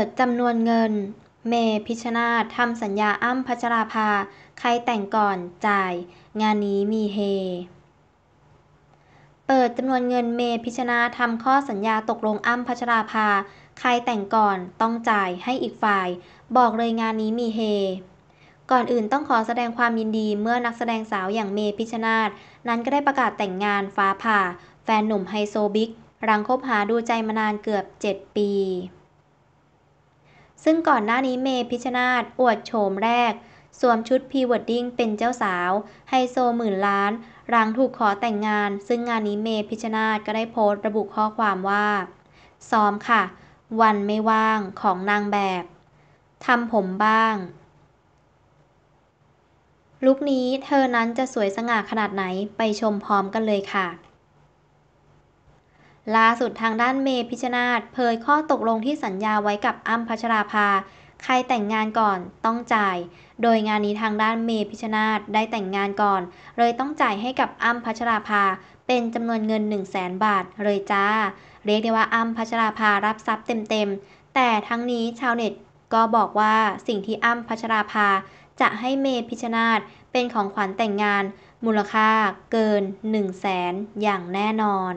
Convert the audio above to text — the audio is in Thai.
ิดจำนวนเงินเมพิชนาทำสัญญาอ้ำพัชราภา ใครแต่งก่อนจ่าย งานนี้มีเฮ เปิดจำนวนเงินเมพิชนาทำข้อสัญญาตกลงอ้ำพัชราภา ใครแต่งก่อนต้องจ่ายให้อีกฝ่าย บอกเลยงานนี้มีเฮ ก่อนอื่นต้องขอแสดงความยินดีเมื่อนักแสดงสาวอย่างเมพิชนาท นั้นก็ได้ประกาศแต่งงานฟ้าผ่า แฟนหนุ่มไฮโซบิ๊กรังคบหาดูใจมานานเกือบ7ปีซึ่งก่อนหน้านี้เมพิชนาตอวดโฉมแรก สวมชุดพีวดดิ้งเป็นเจ้าสาวไฮโซหมื่นล้าน รังถูกขอแต่งงาน ซึ่งงานนี้เมพิชนาตก็ได้โพสต์ระบุข้อความว่า ซ้อมค่ะ วันไม่ว่างของนางแบบทำผมบ้างลุคนี้เธอนั้นจะสวยสง่าขนาดไหนไปชมพร้อมกันเลยค่ะล่าสุดทางด้านเมพิชนาตเผยข้อตกลงที่สัญญาไว้กับอ้ำพัชราภา ใครแต่งงานก่อนต้องจ่าย โดยงานนี้ทางด้านเมพิชนาตได้แต่งงานก่อน เลยต้องจ่ายให้กับอ้ำพัชราภาเป็นจำนวนเงิน1 0 0 0 0แสนบาท เลยจ้า เรียกได้ว่าอ้ำพัชราภารับทรัพย์เต็มๆแต่ทั้งนี้ชาวเน็ตก็บอกว่าสิ่งที่อ้ำพัชราภา จะให้เมพิชนาตเป็นของขวัญแต่งงานมูลค่าเกิน1 0 0 0 0แสนอย่างแน่นอน